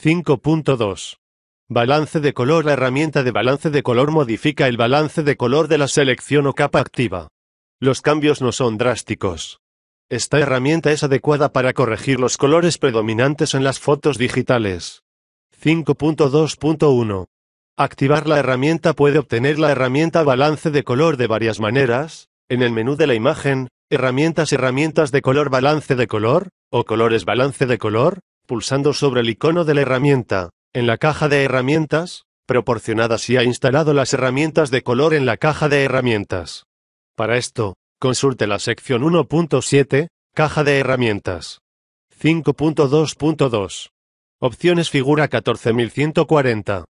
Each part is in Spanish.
5.2. Balance de color La herramienta de balance de color modifica el balance de color de la selección o capa activa. Los cambios no son drásticos. Esta herramienta es adecuada para corregir los colores predominantes en las fotos digitales. 5.2.1. Activar la herramienta puede obtener la herramienta balance de color de varias maneras, en el menú de la imagen, herramientas herramientas de color balance de color, o colores balance de color, pulsando sobre el icono de la herramienta. En la caja de herramientas, proporcionada si ha instalado las herramientas de color en la caja de herramientas. Para esto, consulte la sección 1.7, caja de herramientas. 5.2.2. Opciones figura 14140.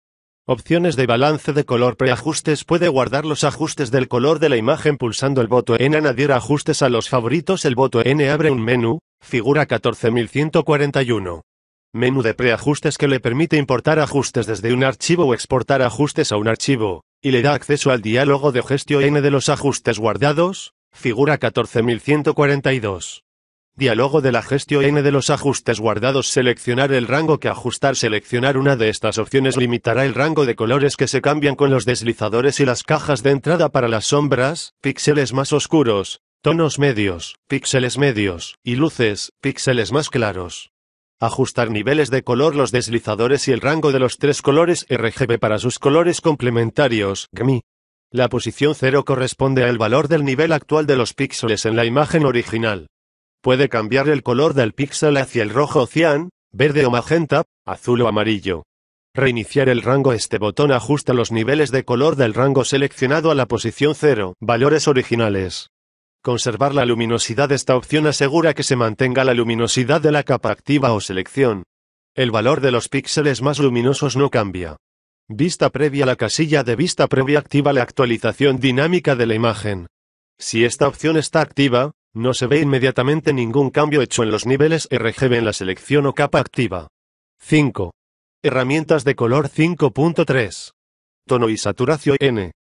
Opciones de balance de color preajustes puede guardar los ajustes del color de la imagen pulsando el botón N añadir ajustes a los favoritos el botón N abre un menú, figura 14141 menú de preajustes que le permite importar ajustes desde un archivo o exportar ajustes a un archivo, y le da acceso al diálogo de gestión de los ajustes guardados, figura 14142. Diálogo de la gestión de los ajustes guardados Seleccionar el rango que ajustar Seleccionar una de estas opciones limitará el rango de colores que se cambian con los deslizadores y las cajas de entrada para las sombras, píxeles más oscuros, tonos medios, píxeles medios, y luces, píxeles más claros. Ajustar niveles de color los deslizadores y el rango de los tres colores RGB para sus colores complementarios, GMI. La posición 0 corresponde al valor del nivel actual de los píxeles en la imagen original. Puede cambiar el color del píxel hacia el rojo o cian, verde o magenta, azul o amarillo. Reiniciar el rango Este botón ajusta los niveles de color del rango seleccionado a la posición 0, valores originales. Conservar la luminosidad Esta opción asegura que se mantenga la luminosidad de la capa activa o selección. El valor de los píxeles más luminosos no cambia. Vista previa La casilla de vista previa activa la actualización dinámica de la imagen. Si esta opción está activa, no se ve inmediatamente ningún cambio hecho en los niveles RGB en la selección o capa activa. 5. Herramientas de color 5.3. Tono y saturación N.